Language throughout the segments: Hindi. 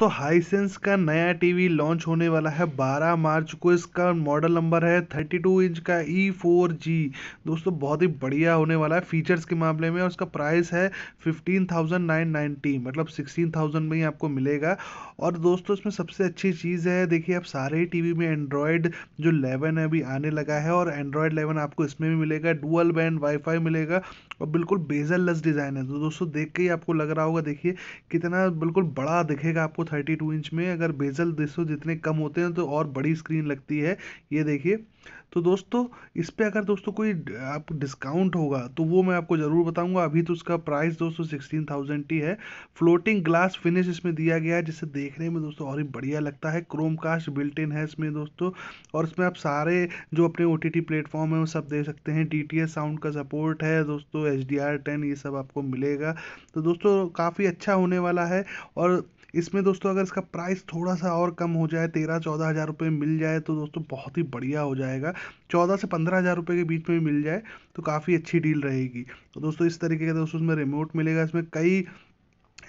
दोस्तों हाईसेंस का नया टीवी लॉन्च होने वाला है 12 मार्च को इसका मॉडल नंबर है 32 इंच का ई फोर जी दोस्तों बहुत ही बढ़िया होने वाला है फीचर्स के मामले में और इसका प्राइस है 15,990 मतलब 16,000 में ही आपको मिलेगा और दोस्तों इसमें सबसे अच्छी चीज़ है देखिए आप सारे टीवी में एंड्रॉयड जो लेवन है अभी आने लगा है और एंड्रॉयड लेवन आपको इसमें भी मिलेगा डुअल बैंड वाईफाई मिलेगा और बिल्कुल बेजल डिज़ाइन है तो दोस्तों देख के ही आपको लग रहा होगा देखिए कितना बिल्कुल बड़ा दिखेगा आपको थर्टी टू इंच में अगर बेजल रेशो जितने कम होते हैं तो और बड़ी स्क्रीन लगती है ये देखिए तो दोस्तों इस पर अगर दोस्तों कोई आप डिस्काउंट होगा तो वो मैं आपको ज़रूर बताऊंगा अभी तो उसका प्राइस दोस्तों सिक्सटीन थाउजेंड ही है फ्लोटिंग ग्लास फिनिश इसमें दिया गया है जिसे देखने में दोस्तों और ही बढ़िया लगता है क्रोम कास्ट बिल्ट इन है इसमें दोस्तों और इसमें आप सारे जो अपने ओ टी प्लेटफॉर्म है वो सब दे सकते हैं डी साउंड का सपोर्ट है दोस्तों एच डी ये सब आपको मिलेगा तो दोस्तों काफ़ी अच्छा होने वाला है और इसमें दोस्तों अगर इसका प्राइस थोड़ा सा और कम हो जाए तेरह चौदह हज़ार रुपये मिल जाए तो दोस्तों बहुत ही बढ़िया हो जाएगा चौदह से पंद्रह हज़ार रुपये के बीच में मिल जाए तो काफ़ी अच्छी डील रहेगी तो दोस्तों इस तरीके का दोस्तों इसमें रिमोट मिलेगा इसमें कई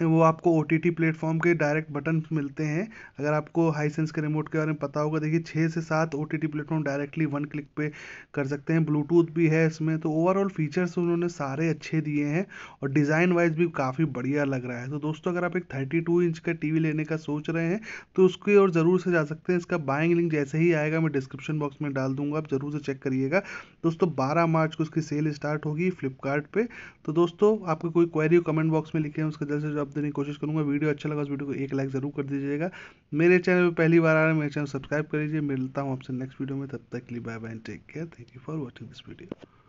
वो आपको ओ टी टी प्लेटफॉर्म के डायरेक्ट बटन मिलते हैं अगर आपको हाईसेंस के रिमोट के बारे में पता होगा देखिए छः से सात O T T platform directly one click पे कर सकते हैं ब्लूटूथ भी है इसमें तो ओवरऑल फीचर्स उन्होंने सारे अच्छे दिए हैं और डिज़ाइन वाइज भी काफ़ी बढ़िया लग रहा है तो दोस्तों अगर आप एक थर्टी टू इंच का टी वी लेने का सोच रहे हैं तो उसकी और ज़रूर से जा सकते हैं इसका बाइंग लिंक जैसे ही आएगा मैं डिस्क्रिप्शन बॉक्स में डाल दूंगा आप ज़रूर से चेक करिएगा दोस्तों बारह मार्च को उसकी सेल स्टार्ट होगी फ्लिपकार्ट तो दोस्तों आपकी कोई क्वेरी कमेंट बॉक्स में लिखे हैं उसका जल्द से जल्द शब्द देने की कोशिश करूँगा वीडियो अच्छा लगा उस वीडियो को एक लाइक ज़रूर कर दीजिएगा मेरे चैनल पर पहली बार आ रहा है मेरे चैनल सब्सक्राइब कर लीजिए मिलता हूँ आपसे नेक्स्ट वीडियो में तब तक के लिए bye bye take care thank you for watching this video